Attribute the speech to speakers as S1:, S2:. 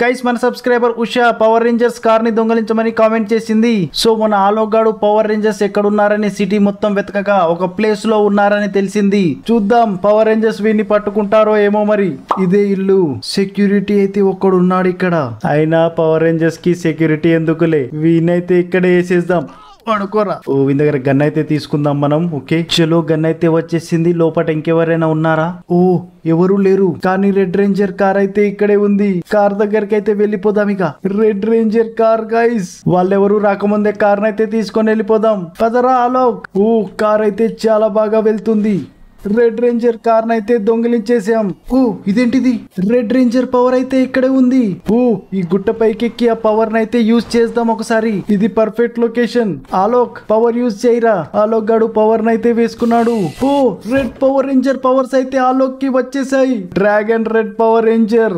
S1: guys మన subscriber Usha Power Rangers car ని దొంగలించమని కామెంట్ చేసింది సో మన గాడు పవర్ రేంజర్స్ ఎక్కడున్నారని సిటీ మొత్తం వెతకగా ఒక ప్లేస్ లో ఉన్నారని తెలిసింది చూద్దాం పవర్ రేంజర్స్ వీడిని పట్టుకుంటారో ఏమో మరి ఇదే ఇల్లు సెక్యూరిటీ అయితే ఒక్కడున్నాడు ఇక్కడ అయినా పవర్ రేంజర్స్ కి సెక్యూరిటీ ఎందుకులే వీనైతే ఇక్కడ వేసేద్దాం అనుకోరా ఓ దగ్గర గన్ అయితే తీసుకుందాం మనం ఓకే చలో గన్ అయితే వచ్చేసింది లోపల ఇంకెవరైనా ఉన్నారా ఓ ఎవరు లేరు కానీ రెడ్ రేంజర్ కార్ అయితే ఇక్కడే ఉంది కార్ దగ్గరకి అయితే వెళ్ళిపోదాం ఇక రెడ్ రేంజర్ కార్ గైస్ వాళ్ళు ఎవరు రాకముందే కార్ అయితే తీసుకొని వెళ్ళిపోదాం పదరా ఆలోక్ ఓ కార్ అయితే చాలా బాగా వెళ్తుంది రెడ్ రేంజర్ కార్ అయితే దొంగిలించేసాం ఓ ఇదేంటిది రెడ్ రేంజర్ పవర్ అయితే ఇక్కడే ఉంది ఓ ఈ గుట్ట పైకెక్కి ఆ పవర్ అయితే యూజ్ చేద్దాం ఒకసారి ఇది perfect location Alok power use చేయరా ఆలోక్ గాడు పవర్ అయితే వేసుకున్నాడు ఓ రెడ్ పవర్ రేంజర్ పవర్స్ అయితే ఆలోక్ కి వచ్చేసాయి డ్రాగన్ రెడ్ పవర్ రేంజర్